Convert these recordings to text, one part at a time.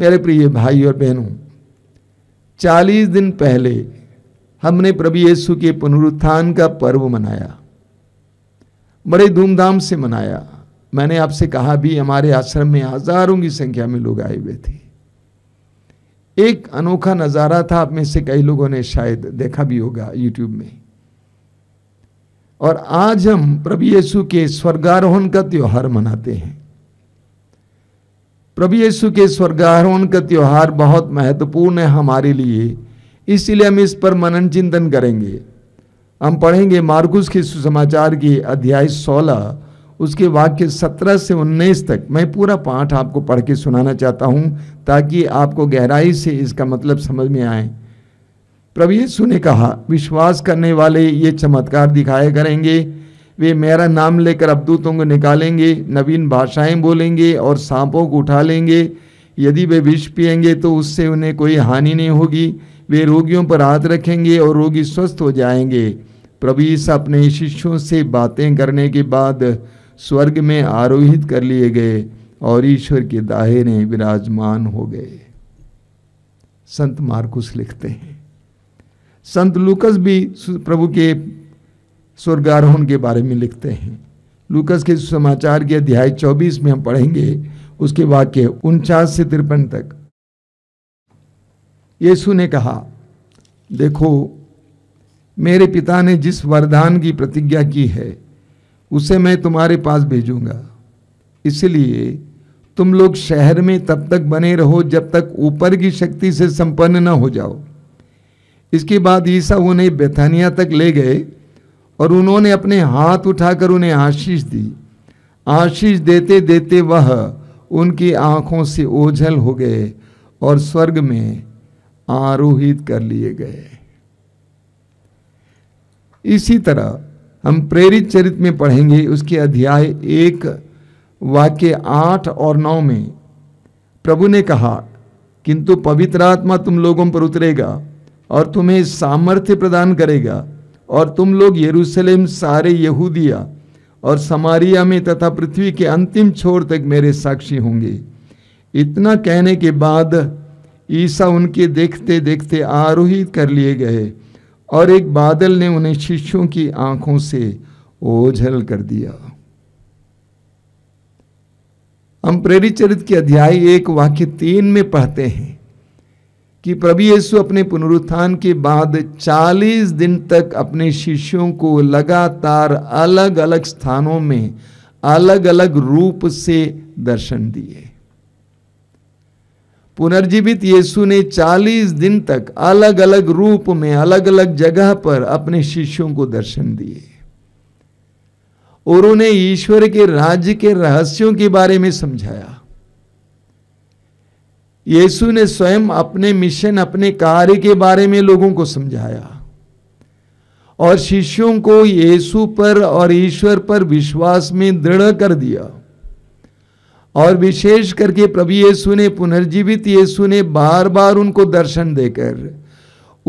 मेरे प्रिय भाई और बहनों चालीस दिन पहले हमने प्रभु यीशु के पुनरुत्थान का पर्व मनाया बड़े धूमधाम से मनाया मैंने आपसे कहा भी हमारे आश्रम में हजारों की संख्या में लोग आए हुए थे एक अनोखा नज़ारा था आप में से कई लोगों ने शायद देखा भी होगा यूट्यूब में और आज हम प्रभु यीशु के स्वर्गारोहण का त्योहार मनाते हैं प्रभु यीशु के स्वर्गारोहण का त्यौहार बहुत महत्वपूर्ण है हमारे लिए इसलिए हम इस पर मनन चिंतन करेंगे हम पढ़ेंगे मार्कुस के सुसमाचार के अध्याय 16 उसके वाक्य 17 से 19 तक मैं पूरा पाठ आपको पढ़ के सुनाना चाहता हूँ ताकि आपको गहराई से इसका मतलब समझ में आए प्रभु यीशु ने कहा विश्वास करने वाले ये चमत्कार दिखाए करेंगे वे मेरा नाम लेकर दूतों को निकालेंगे नवीन भाषाएं बोलेंगे और सांपों को उठा लेंगे यदि वे विष पिएंगे तो उससे उन्हें कोई हानि नहीं होगी वे रोगियों पर हाथ रखेंगे और रोगी स्वस्थ हो जाएंगे प्रभु ईसा अपने शिष्यों से बातें करने के बाद स्वर्ग में आरोहित कर लिए गए और ईश्वर के दाहिने विराजमान हो गए संत मार्कुस लिखते हैं संत लुकस भी प्रभु के स्वर्गारोहण के बारे में लिखते हैं लूकस के समाचार के अध्याय 24 में हम पढ़ेंगे उसके वाक्य उनचास से तिरपन तक यीशु ने कहा देखो मेरे पिता ने जिस वरदान की प्रतिज्ञा की है उसे मैं तुम्हारे पास भेजूंगा इसलिए तुम लोग शहर में तब तक बने रहो जब तक ऊपर की शक्ति से संपन्न न हो जाओ इसके बाद ईसा उन्हें बेथानिया तक ले गए और उन्होंने अपने हाथ उठाकर उन्हें आशीष दी आशीष देते देते वह उनकी आंखों से ओझल हो गए और स्वर्ग में आरोहित कर लिए गए इसी तरह हम प्रेरित चरित में पढ़ेंगे उसके अध्याय एक वाक्य आठ और नौ में प्रभु ने कहा किंतु पवित्र आत्मा तुम लोगों पर उतरेगा और तुम्हें सामर्थ्य प्रदान करेगा और तुम लोग यरूशलेम सारे यहूदिया और समारिया में तथा पृथ्वी के अंतिम छोर तक मेरे साक्षी होंगे इतना कहने के बाद ईसा उनके देखते देखते आरोहित कर लिए गए और एक बादल ने उन्हें शिष्यों की आंखों से ओझल कर दिया हम प्रेरित चरित्र के अध्याय एक वाक्य तीन में पढ़ते हैं कि प्रभु यीशु अपने पुनरुत्थान के बाद 40 दिन तक अपने शिष्यों को लगातार अलग अलग स्थानों में अलग अलग रूप से दर्शन दिए पुनर्जीवित यीशु ने 40 दिन तक अलग अलग रूप में अलग अलग जगह पर अपने शिष्यों को दर्शन दिए और उन्हें ईश्वर के राज्य के रहस्यों के बारे में समझाया यीशु ने स्वयं अपने मिशन अपने कार्य के बारे में लोगों को समझाया और शिष्यों को यीशु पर और ईश्वर पर विश्वास में दृढ़ कर दिया और विशेष करके प्रभु यीशु ने पुनर्जीवित यीशु ने बार बार उनको दर्शन देकर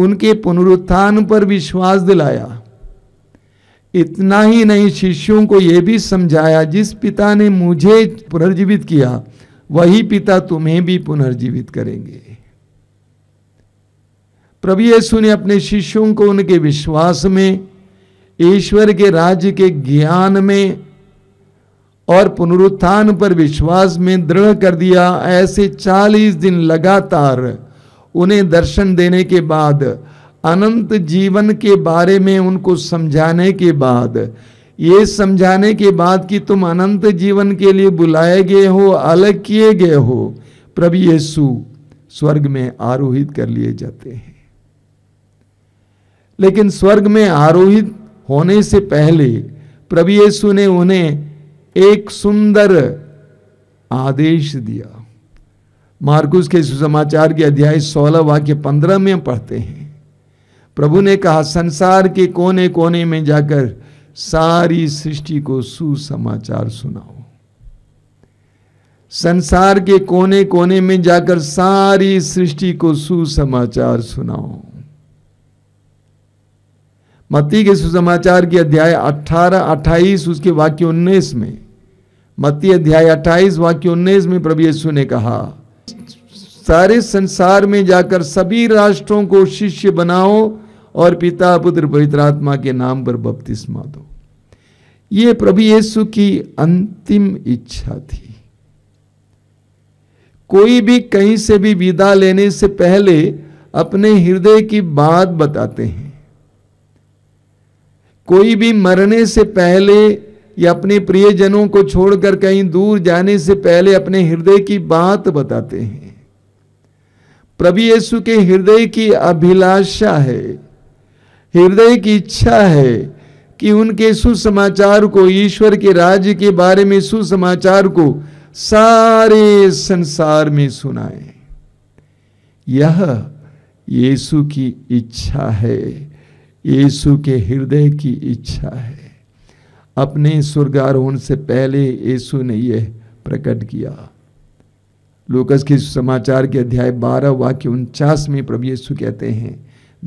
उनके पुनरुत्थान पर विश्वास दिलाया इतना ही नहीं शिष्यों को यह भी समझाया जिस पिता ने मुझे पुनर्जीवित किया वही पिता तुम्हें भी पुनर्जीवित करेंगे प्रभु यीशु ने अपने शिष्यों को उनके विश्वास में ईश्वर के राज्य के ज्ञान में और पुनरुत्थान पर विश्वास में दृढ़ कर दिया ऐसे 40 दिन लगातार उन्हें दर्शन देने के बाद अनंत जीवन के बारे में उनको समझाने के बाद ये समझाने के बाद कि तुम अनंत जीवन के लिए बुलाए गए हो अलग किए गए हो प्रभु यीशु स्वर्ग में आरोहित कर लिए जाते हैं लेकिन स्वर्ग में आरोहित होने से पहले प्रभु यीशु ने उन्हें एक सुंदर आदेश दिया मार्कुस के सुसमाचार के अध्याय 16 वाक्य 15 में पढ़ते हैं प्रभु ने कहा संसार के कोने कोने में जाकर सारी सृष्टि को सुसमाचार सुनाओ संसार के कोने कोने में जाकर सारी सृष्टि को सुसमाचार सुनाओ मत्ती के सुसमाचार के अध्याय 18 28 उसके वाक्य 19 में मत्ती अध्याय 28 वाक्य 19 में प्रभु यीशु ने कहा सारे संसार में जाकर सभी राष्ट्रों को शिष्य बनाओ और पिता पुत्र पवित्र आत्मा के नाम पर बपतिस्मा दो ये प्रभु यीशु की अंतिम इच्छा थी कोई भी कहीं से भी विदा लेने से पहले अपने हृदय की बात बताते हैं कोई भी मरने से पहले या अपने प्रियजनों को छोड़कर कहीं दूर जाने से पहले अपने हृदय की बात बताते हैं प्रभु यीशु के हृदय की अभिलाषा है हृदय की इच्छा है कि उनके सुसमाचार को ईश्वर के राज्य के बारे में सुसमाचार को सारे संसार में सुनाए यह यीशु की इच्छा है यीशु के हृदय की इच्छा है अपने स्वर्गारोहण से पहले यीशु ने यह प्रकट किया लोकस के समाचार के अध्याय 12 वाक्य उनचास में प्रभु यीशु कहते हैं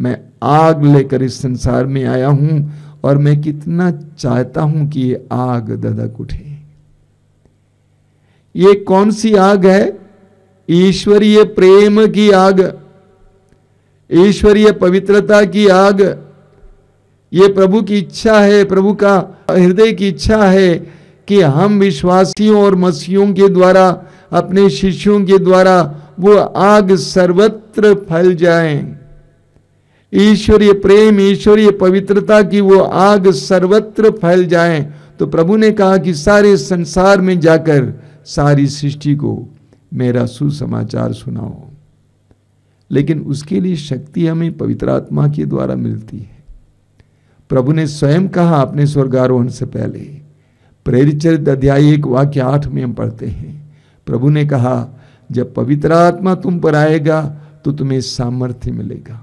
मैं आग लेकर इस संसार में आया हूं और मैं कितना चाहता हूं कि ये आग ददक उठे ये कौन सी आग है ईश्वरीय प्रेम की आग ईश्वरीय पवित्रता की आग ये प्रभु की इच्छा है प्रभु का हृदय की इच्छा है कि हम विश्वासियों और मसीहों के द्वारा अपने शिष्यों के द्वारा वो आग सर्वत्र फैल जाए ईश्वरीय प्रेम ईश्वरीय पवित्रता की वो आग सर्वत्र फैल जाए तो प्रभु ने कहा कि सारे संसार में जाकर सारी सृष्टि को मेरा सुसमाचार सुनाओ लेकिन उसके लिए शक्ति हमें पवित्र आत्मा के द्वारा मिलती है प्रभु ने स्वयं कहा अपने स्वर्गारोहण से पहले प्रेरित चरित अध्याय एक वाक्य आठ में हम पढ़ते हैं प्रभु ने कहा जब पवित्र आत्मा तुम पर आएगा तो तुम्हें सामर्थ्य मिलेगा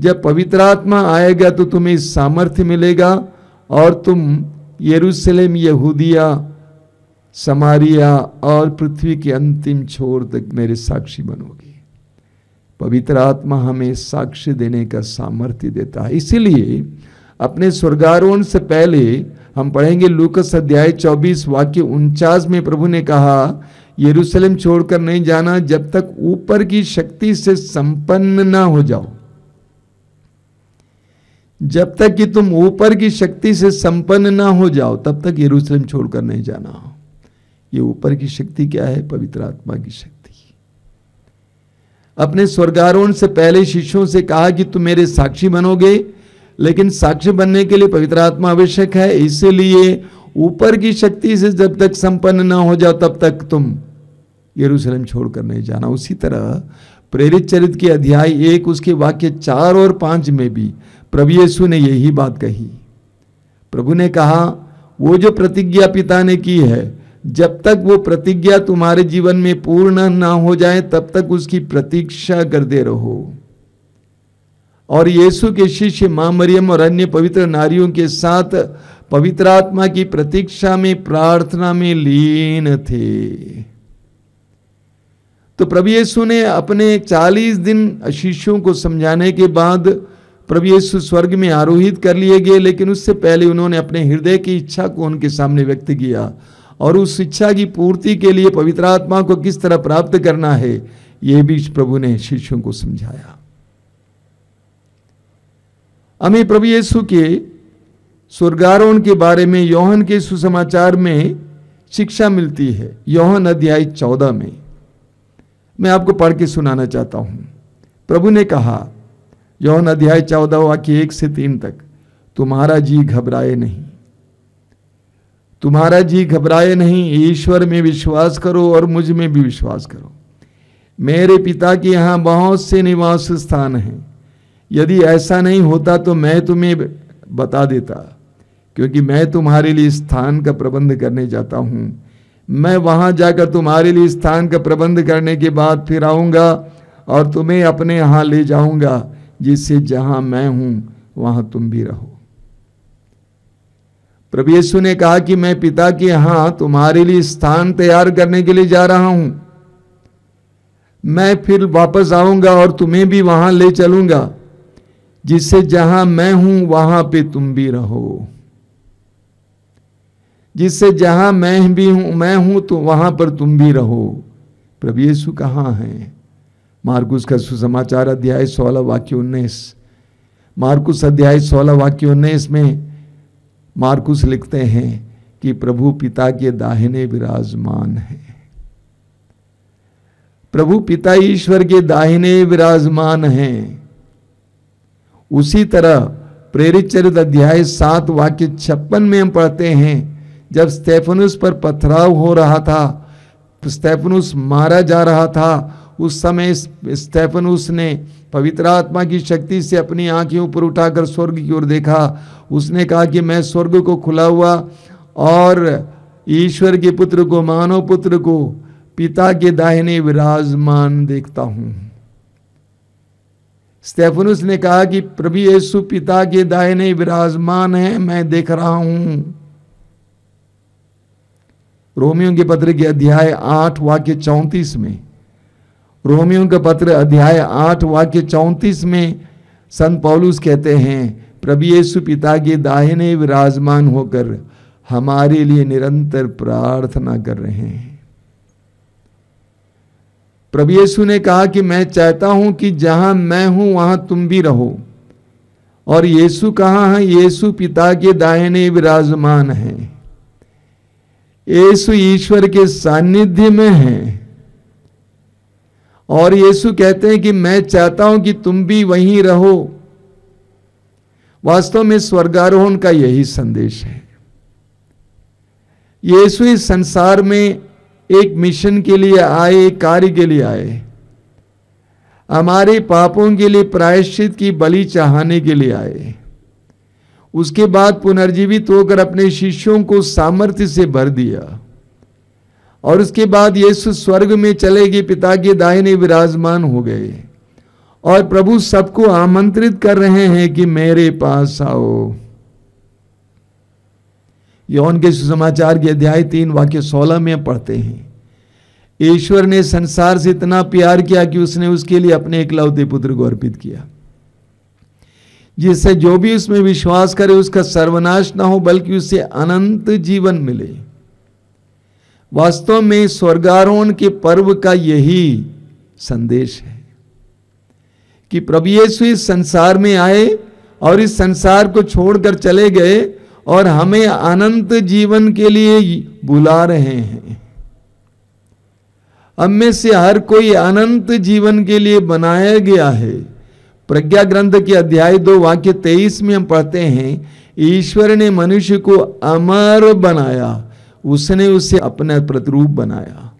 जब पवित्र आत्मा आएगा तो तुम्हें सामर्थ्य मिलेगा और तुम यरूशलेम यहूदिया समारिया और पृथ्वी के अंतिम छोर तक मेरे साक्षी बनोगे पवित्र आत्मा हमें साक्ष्य देने का सामर्थ्य देता है इसीलिए अपने स्वर्गारोहण से पहले हम पढ़ेंगे लूकस अध्याय 24 वाक्य उनचास में प्रभु ने कहा यरूशलेम छोड़कर नहीं जाना जब तक ऊपर की शक्ति से संपन्न ना हो जाओ जब तक कि तुम ऊपर की शक्ति से संपन्न ना हो जाओ तब तक यरूशलेम छोड़कर नहीं जाना हो ये ऊपर की शक्ति क्या है पवित्र आत्मा की शक्ति अपने स्वर्गारोहण से पहले शिष्यों से कहा कि तुम मेरे साक्षी बनोगे लेकिन साक्षी बनने के लिए पवित्र आत्मा आवश्यक है इसीलिए ऊपर की शक्ति से जब तक संपन्न ना हो जाओ तब तक तुम यरूशलेम छोड़कर नहीं जाना उसी तरह प्रेरित चरित्र के अध्याय एक उसके वाक्य चार और पांच में भी प्रभु येसु ने यही बात कही प्रभु ने कहा वो जो प्रतिज्ञा पिता ने की है जब तक वो प्रतिज्ञा तुम्हारे जीवन में पूर्ण ना हो जाए तब तक उसकी प्रतीक्षा करते रहो और येसु के शिष्य मां मरियम और अन्य पवित्र नारियों के साथ पवित्र आत्मा की प्रतीक्षा में प्रार्थना में लीन थे तो प्रभु येसु ने अपने 40 दिन शिष्यों को समझाने के बाद प्रभु यीशु स्वर्ग में आरोहित कर लिए गए लेकिन उससे पहले उन्होंने अपने हृदय की इच्छा को उनके सामने व्यक्त किया और उस इच्छा की पूर्ति के लिए पवित्र आत्मा को किस तरह प्राप्त करना है यह भी प्रभु ने शिष्यों को समझाया हमें प्रभु यीशु के स्वर्गारोहण के बारे में यौहन के सुसमाचार में शिक्षा मिलती है यौहन अध्याय चौदह में मैं आपको पढ़ के सुनाना चाहता हूं प्रभु ने कहा यौन अध्याय चौदह वाक्य एक से तीन तक तुम्हारा जी घबराए नहीं तुम्हारा जी घबराए नहीं ईश्वर में विश्वास करो और मुझ में भी विश्वास करो मेरे पिता के यहाँ बहुत से निवास स्थान हैं यदि ऐसा नहीं होता तो मैं तुम्हें बता देता क्योंकि मैं तुम्हारे लिए स्थान का प्रबंध करने जाता हूँ मैं वहाँ जाकर तुम्हारे लिए स्थान का प्रबंध करने के बाद फिर आऊँगा और तुम्हें अपने यहाँ ले जाऊँगा जिससे जहां मैं हूं वहां तुम भी रहो प्रभु यीशु ने कहा कि मैं पिता के यहां तुम्हारे लिए स्थान तैयार करने के लिए जा रहा हूं मैं फिर वापस आऊंगा और तुम्हें भी वहां ले चलूंगा जिससे जहां मैं हूं वहां पे तुम भी रहो जिससे जहां मैं भी हूं मैं हूं तो वहां पर तुम भी रहो प्रभु यीशु कहां हैं मार्कुस का सुसमाचार अध्याय सोलह वाक्य उन्नीस मार्कुस अध्याय सोलह वाक्य उन्नीस में मार्कुस लिखते हैं कि प्रभु पिता के दाहिने विराजमान है प्रभु पिता ईश्वर के दाहिने विराजमान हैं उसी तरह प्रेरित चरित अध्याय सात वाक्य छप्पन में हम पढ़ते हैं जब स्टेफनुस पर पथराव हो रहा था स्टेफनुस मारा जा रहा था उस समय स्टेफनुस ने पवित्र आत्मा की शक्ति से अपनी आंखें ऊपर उठाकर स्वर्ग की ओर देखा उसने कहा कि मैं स्वर्ग को खुला हुआ और ईश्वर के पुत्र को मानव पुत्र को पिता के दाहिने विराजमान देखता हूं स्टेफनुस ने कहा कि प्रभु यीशु पिता के दाहिने विराजमान है मैं देख रहा हूं रोमियो के पत्र के अध्याय आठ वाक्य चौंतीस में रोमियों का पत्र अध्याय आठ वाक्य चौंतीस में संत पौलुस कहते हैं प्रभु यीशु पिता के दाहिने विराजमान होकर हमारे लिए निरंतर प्रार्थना कर रहे हैं प्रभु यीशु ने कहा कि मैं चाहता हूं कि जहां मैं हूं वहां तुम भी रहो और यीशु कहा है यीशु पिता के दाहिने विराजमान है यीशु ईश्वर के सानिध्य में है और यीशु कहते हैं कि मैं चाहता हूं कि तुम भी वहीं रहो वास्तव में स्वर्गारोहण का यही संदेश है यीशु इस संसार में एक मिशन के लिए आए एक कार्य के लिए आए हमारे पापों के लिए प्रायश्चित की बलि चाहने के लिए आए उसके बाद पुनर्जीवित होकर अपने शिष्यों को सामर्थ्य से भर दिया और उसके बाद यीशु स्वर्ग में चले गए पिता के दाहिने विराजमान हो गए और प्रभु सबको आमंत्रित कर रहे हैं कि मेरे पास आओ यौन के सुसमाचार के अध्याय तीन वाक्य सोलह में पढ़ते हैं ईश्वर ने संसार से इतना प्यार किया कि उसने उसके लिए अपने इकलौते पुत्र को अर्पित किया जिससे जो भी उसमें विश्वास करे उसका सर्वनाश ना हो बल्कि उसे अनंत जीवन मिले वास्तव में स्वर्गारोहण के पर्व का यही संदेश है कि प्रभु यीशु इस संसार में आए और इस संसार को छोड़कर चले गए और हमें अनंत जीवन के लिए बुला रहे हैं हम में से हर कोई अनंत जीवन के लिए बनाया गया है प्रज्ञा ग्रंथ के अध्याय दो वाक्य तेईस में हम पढ़ते हैं ईश्वर ने मनुष्य को अमर बनाया उसने उसे अपना प्रतिरूप बनाया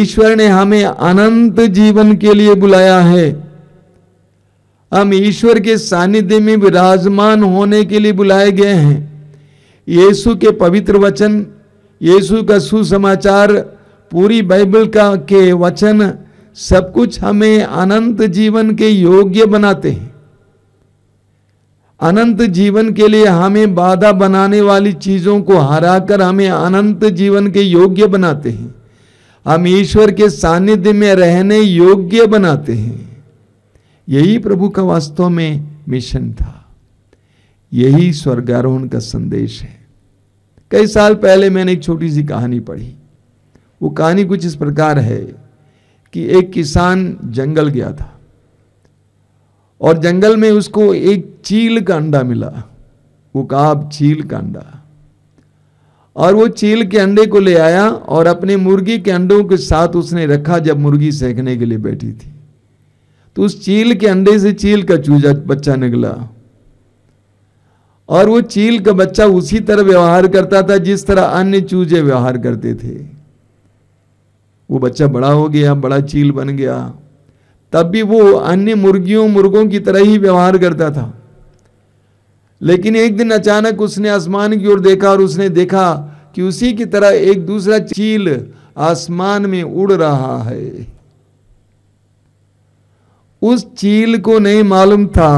ईश्वर ने हमें अनंत जीवन के लिए बुलाया है हम ईश्वर के सानिध्य में विराजमान होने के लिए बुलाए गए हैं यीशु के पवित्र वचन यीशु का सुसमाचार पूरी बाइबल का के वचन सब कुछ हमें अनंत जीवन के योग्य बनाते हैं अनंत जीवन के लिए हमें बाधा बनाने वाली चीजों को हराकर हमें अनंत जीवन के योग्य बनाते हैं हम ईश्वर के सानिध्य में रहने योग्य बनाते हैं यही प्रभु का वास्तव में मिशन था यही स्वर्गारोहण का संदेश है कई साल पहले मैंने एक छोटी सी कहानी पढ़ी वो कहानी कुछ इस प्रकार है कि एक किसान जंगल गया था और जंगल में उसको एक चील का अंडा मिला वो कहा अब चील का अंडा और वो चील के अंडे को ले आया और अपने मुर्गी के अंडों के साथ उसने रखा जब मुर्गी सेकने के लिए बैठी थी तो उस चील के अंडे से चील का चूजा बच्चा निकला और वो चील का बच्चा उसी तरह व्यवहार करता था जिस तरह अन्य चूजे व्यवहार करते थे वो बच्चा बड़ा हो गया बड़ा चील बन गया तब भी वो अन्य मुर्गियों मुर्गों की तरह ही व्यवहार करता था लेकिन एक दिन अचानक उसने आसमान की ओर देखा और उसने देखा कि उसी की तरह एक दूसरा चील आसमान में उड़ रहा है उस चील को नहीं मालूम था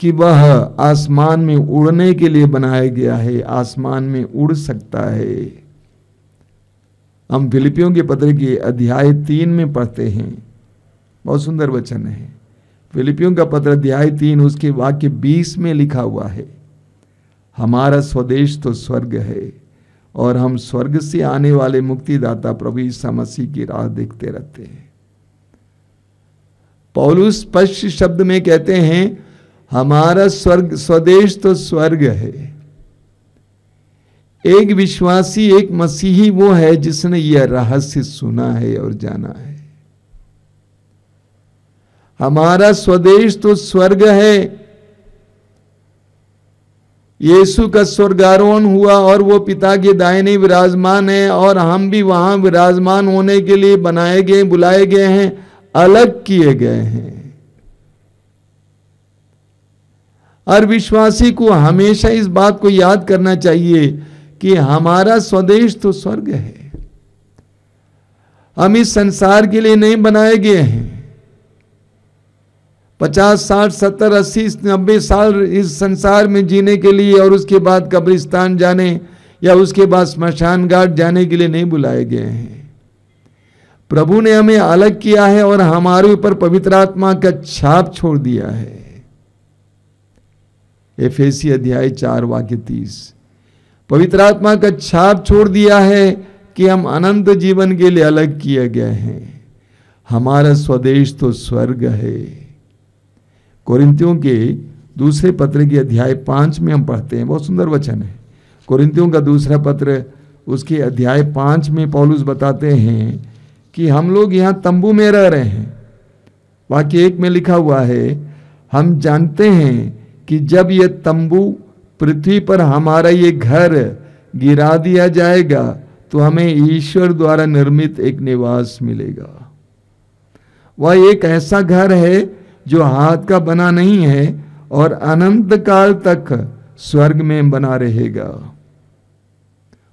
कि वह आसमान में उड़ने के लिए बनाया गया है आसमान में उड़ सकता है हम फिलिपियों के पत्र के अध्याय तीन में पढ़ते हैं बहुत सुंदर वचन है फिलिपियों का पत्र अध्याय तीन उसके वाक्य बीस में लिखा हुआ है हमारा स्वदेश तो स्वर्ग है और हम स्वर्ग से आने वाले मुक्तिदाता प्रभु ईसा मसीह की राह देखते रहते हैं पौलुस स्पष्ट शब्द में कहते हैं हमारा स्वर्ग स्वदेश तो स्वर्ग है एक विश्वासी एक मसीही वो है जिसने यह रहस्य सुना है और जाना है हमारा स्वदेश तो स्वर्ग है यीशु का स्वर्गारोहण हुआ और वो पिता के दायने विराजमान है और हम भी वहां विराजमान होने के लिए बनाए गए बुलाए गए हैं अलग किए गए हैं और विश्वासी को हमेशा इस बात को याद करना चाहिए कि हमारा स्वदेश तो स्वर्ग है हम इस संसार के लिए नहीं बनाए गए हैं पचास साठ सत्तर अस्सी नब्बे साल इस संसार में जीने के लिए और उसके बाद कब्रिस्तान जाने या उसके बाद स्मशान घाट जाने के लिए नहीं बुलाए गए हैं प्रभु ने हमें अलग किया है और हमारे ऊपर पवित्र आत्मा का छाप छोड़ दिया है एफएसी अध्याय चार वाक्य तीस पवित्र आत्मा का छाप छोड़ दिया है कि हम अनंत जीवन के लिए अलग किए गए हैं हमारा स्वदेश तो स्वर्ग है कोरिंतियों के दूसरे पत्र के अध्याय पाँच में हम पढ़ते हैं बहुत सुंदर वचन है कोरिंतियों का दूसरा पत्र उसके अध्याय पाँच में पौलुस बताते हैं कि हम लोग यहाँ तंबू में रह रहे हैं वाक्य एक में लिखा हुआ है हम जानते हैं कि जब यह तंबू पृथ्वी पर हमारा ये घर गिरा दिया जाएगा तो हमें ईश्वर द्वारा निर्मित एक निवास मिलेगा वह एक ऐसा घर है जो हाथ का बना नहीं है और अनंत काल तक स्वर्ग में बना रहेगा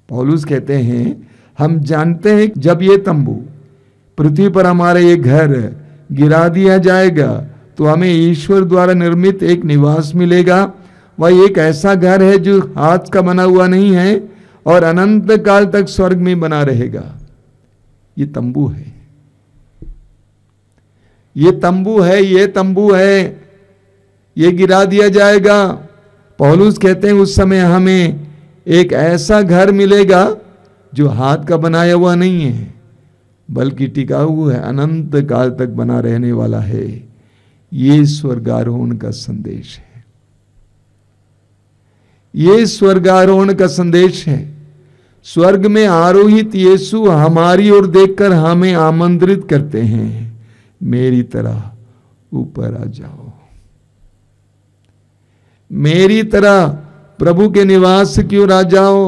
पौलुस कहते हैं हम जानते हैं जब ये तंबू पृथ्वी पर हमारे ये घर गिरा दिया जाएगा तो हमें ईश्वर द्वारा निर्मित एक निवास मिलेगा वह एक ऐसा घर है जो हाथ का बना हुआ नहीं है और अनंत काल तक स्वर्ग में बना रहेगा ये तंबू है ये तंबू है ये तंबू है ये गिरा दिया जाएगा पहलूस कहते हैं उस समय हमें एक ऐसा घर मिलेगा जो हाथ का बनाया हुआ नहीं है बल्कि टिकाऊ है अनंत काल तक बना रहने वाला है ये स्वर्गारोहण का संदेश है ये स्वर्गारोहण का संदेश है स्वर्ग में आरोहित यीशु हमारी ओर देखकर हमें आमंत्रित करते हैं मेरी तरह ऊपर आ जाओ मेरी तरह प्रभु के निवास क्यों ना जाओ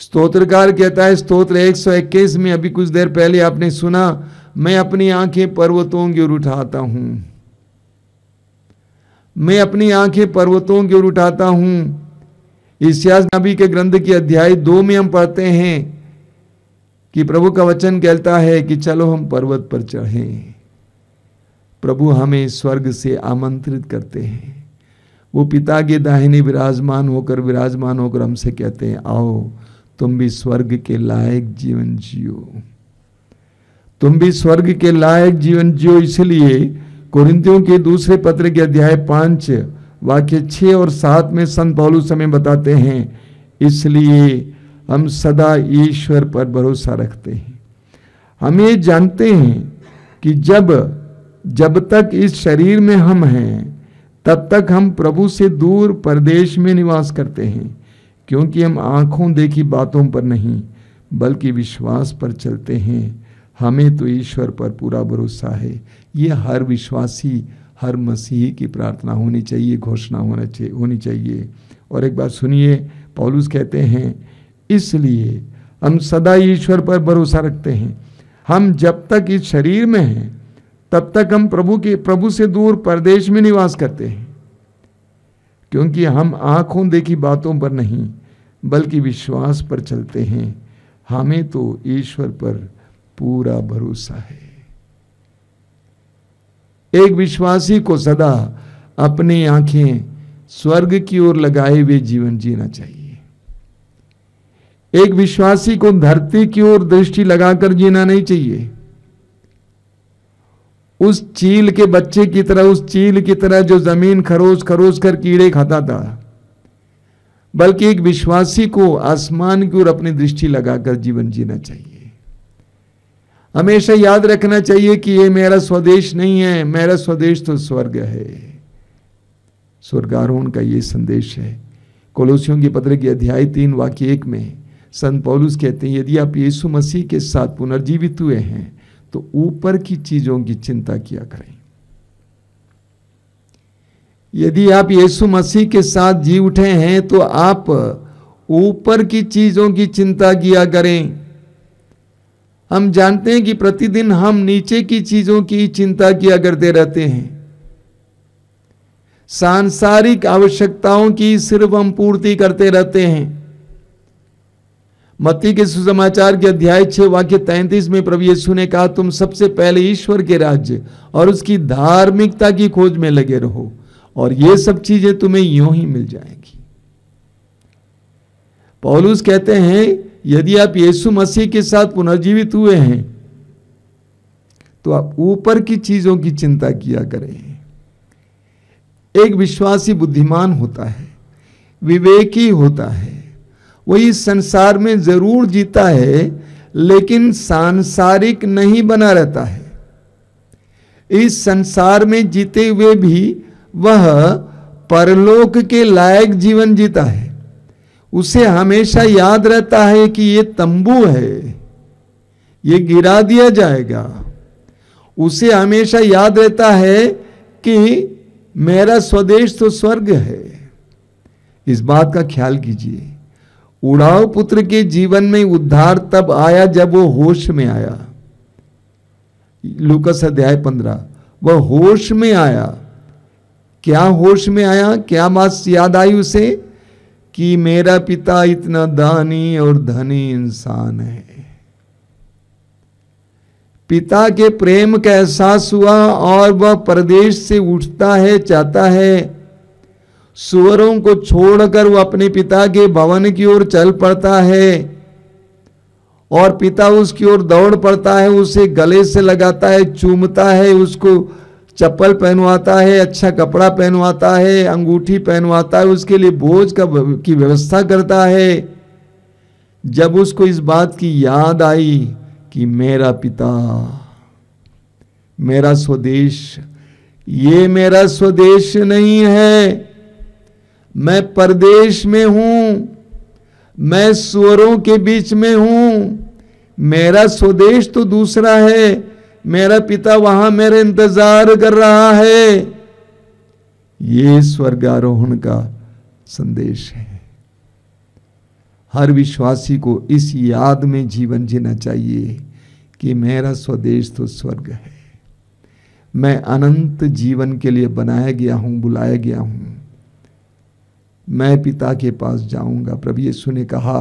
स्तोत्रकार कहता है स्तोत्र 121 में अभी कुछ देर पहले आपने सुना मैं अपनी आंखें पर्वतों की ओर उठाता हूं मैं अपनी आंखें पर्वतों की ओर उठाता हूं इस नबी के ग्रंथ की अध्याय दो में हम पढ़ते हैं कि प्रभु का वचन कहता है कि चलो हम पर्वत पर चढ़ें प्रभु हमें स्वर्ग से आमंत्रित करते हैं वो पिता के दाहिने विराजमान होकर विराजमान होकर हमसे कहते हैं आओ तुम भी स्वर्ग के लायक जीवन जियो तुम भी स्वर्ग के लायक जीवन जियो इसलिए कोरिंतियों के दूसरे पत्र के अध्याय पांच वाक्य छे और सात में संत पौलू समय बताते हैं इसलिए हम सदा ईश्वर पर भरोसा रखते हैं हम ये जानते हैं कि जब जब तक इस शरीर में हम हैं तब तक हम प्रभु से दूर परदेश में निवास करते हैं क्योंकि हम आंखों देखी बातों पर नहीं बल्कि विश्वास पर चलते हैं हमें तो ईश्वर पर पूरा भरोसा है ये हर विश्वासी हर मसीह की प्रार्थना होनी चाहिए घोषणा होना चाहिए होनी चाहिए और एक बात सुनिए पॉलूस कहते हैं इसलिए हम सदा ईश्वर पर भरोसा रखते हैं हम जब तक इस शरीर में हैं तब तक हम प्रभु के प्रभु से दूर परदेश में निवास करते हैं क्योंकि हम आंखों देखी बातों पर नहीं बल्कि विश्वास पर चलते हैं हमें तो ईश्वर पर पूरा भरोसा है एक विश्वासी को सदा अपनी आंखें स्वर्ग की ओर लगाए हुए जीवन जीना चाहिए एक विश्वासी को धरती की ओर दृष्टि लगाकर जीना नहीं चाहिए उस चील के बच्चे की तरह उस चील की तरह जो जमीन खरोच खरोच कर कीड़े खाता था बल्कि एक विश्वासी को आसमान की ओर अपनी दृष्टि लगाकर जीवन जीना चाहिए हमेशा याद रखना चाहिए कि यह मेरा स्वदेश नहीं है मेरा स्वदेश तो स्वर्ग है स्वर्गारोहण का यह संदेश है कोलोसियों के पत्र की अध्याय तीन वाक्य एक में संत पौलुस कहते हैं यदि आप यीशु मसीह के साथ पुनर्जीवित हुए हैं तो ऊपर की चीज़ों की चिंता किया करें यदि आप यीशु मसीह के साथ जी उठे हैं तो आप ऊपर की चीज़ों की चिंता किया करें हम जानते हैं कि प्रतिदिन हम नीचे की चीज़ों की चिंता किया करते रहते हैं सांसारिक आवश्यकताओं की सिर्फ हम पूर्ति करते रहते हैं मत्ती के सुसमाचार के अध्याय छः वाक्य तैंतीस में प्रभु यीशु ने कहा तुम सबसे पहले ईश्वर के राज्य और उसकी धार्मिकता की खोज में लगे रहो और ये सब चीजें तुम्हें यूं ही मिल जाएंगी पौलुस कहते हैं यदि आप यीशु मसीह के साथ पुनर्जीवित हुए हैं तो आप ऊपर की चीजों की चिंता किया करें एक विश्वासी बुद्धिमान होता है विवेकी होता है वही संसार में जरूर जीता है लेकिन सांसारिक नहीं बना रहता है इस संसार में जीते हुए भी वह परलोक के लायक जीवन जीता है उसे हमेशा याद रहता है कि ये तंबू है ये गिरा दिया जाएगा उसे हमेशा याद रहता है कि मेरा स्वदेश तो स्वर्ग है इस बात का ख्याल कीजिए उड़ाव पुत्र के जीवन में उद्धार तब आया जब वो होश में आया लुकस अध्याय पंद्रह वह होश में आया क्या होश में आया क्या बात याद आई उसे कि मेरा पिता इतना दानी और धनी इंसान है पिता के प्रेम का एहसास हुआ और वह प्रदेश से उठता है चाहता है सुअरों को छोड़कर वो अपने पिता के भवन की ओर चल पड़ता है और पिता उसकी ओर दौड़ पड़ता है उसे गले से लगाता है चूमता है उसको चप्पल पहनवाता है अच्छा कपड़ा पहनवाता है अंगूठी पहनवाता है उसके लिए भोज का की व्यवस्था करता है जब उसको इस बात की याद आई कि मेरा पिता मेरा स्वदेश ये मेरा स्वदेश नहीं है मैं परदेश में हूं मैं स्वरों के बीच में हूं मेरा स्वदेश तो दूसरा है मेरा पिता वहां मेरे इंतजार कर रहा है ये स्वर्गारोहण का संदेश है हर विश्वासी को इस याद में जीवन जीना चाहिए कि मेरा स्वदेश तो स्वर्ग है मैं अनंत जीवन के लिए बनाया गया हूं बुलाया गया हूं मैं पिता के पास जाऊंगा प्रभु यीशु ने कहा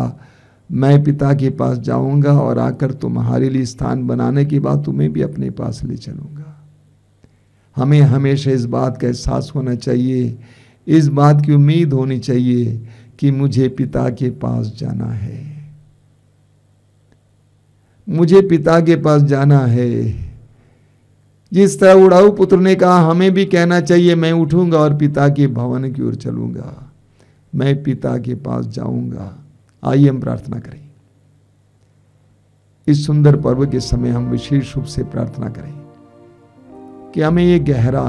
मैं पिता के पास जाऊंगा और आकर तुम्हारे लिए स्थान बनाने के बाद तुम्हें भी अपने पास ले चलूंगा हमें हमेशा इस बात का एहसास होना चाहिए इस बात की उम्मीद होनी चाहिए कि मुझे पिता के पास जाना है मुझे पिता के पास जाना है जिस तरह उड़ाऊ पुत्र ने कहा हमें भी कहना चाहिए मैं उठूंगा और पिता के भवन की ओर चलूंगा मैं पिता के पास जाऊंगा आइए हम प्रार्थना करें इस सुंदर पर्व के समय हम विशेष रूप से प्रार्थना करें कि हमें ये गहरा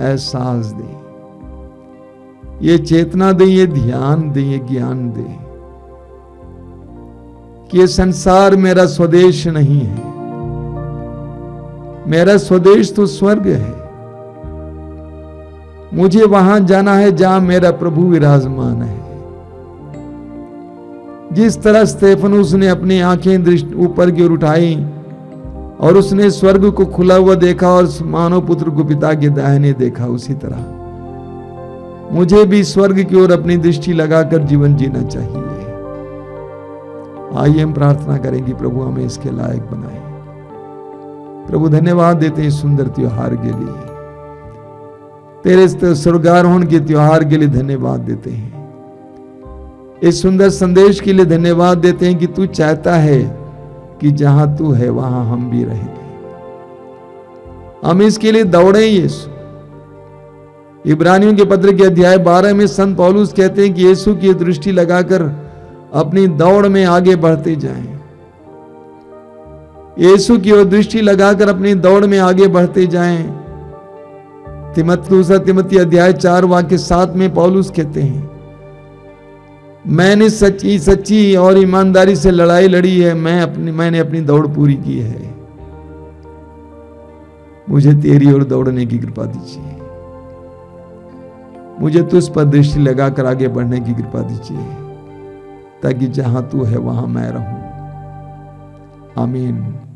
एहसास दे ये चेतना दे ये ध्यान दे ये ज्ञान दे कि ये संसार मेरा स्वदेश नहीं है मेरा स्वदेश तो स्वर्ग है मुझे वहां जाना है जहां मेरा प्रभु विराजमान है जिस तरह स्टेफन उसने अपनी आंखें दृष्टि ऊपर की ओर उठाई और उसने स्वर्ग को खुला हुआ देखा और मानव पुत्र को पिता के दाहिने देखा उसी तरह मुझे भी स्वर्ग की ओर अपनी दृष्टि लगाकर जीवन जीना चाहिए आइए हम प्रार्थना करेंगे प्रभु हमें इसके लायक बनाए प्रभु धन्यवाद देते हैं सुंदर त्योहार के लिए तेरे स्वर्गारोहण के त्योहार के लिए धन्यवाद देते हैं इस सुंदर संदेश के लिए धन्यवाद देते हैं कि तू चाहता है कि जहां तू है वहां हम भी रहेंगे हम इसके लिए दौड़े यीशु इब्रानियों के पत्र के अध्याय बारह में संत पौलुस कहते हैं कि यीशु की दृष्टि लगाकर अपनी दौड़ में आगे बढ़ते जाएं यीशु की ओर दृष्टि लगाकर अपनी दौड़ में आगे बढ़ते जाएं तिमत दूसरा तिमती अध्याय चार वाक्य सात में पौलुस कहते हैं मैंने सच्ची सच्ची और ईमानदारी से लड़ाई लड़ी है मैं अपनी मैंने अपनी दौड़ पूरी की है मुझे तेरी ओर दौड़ने की कृपा दीजिए मुझे तुझ पर दृष्टि लगाकर आगे बढ़ने की कृपा दीजिए ताकि जहां तू है वहां मैं रहूं आमीन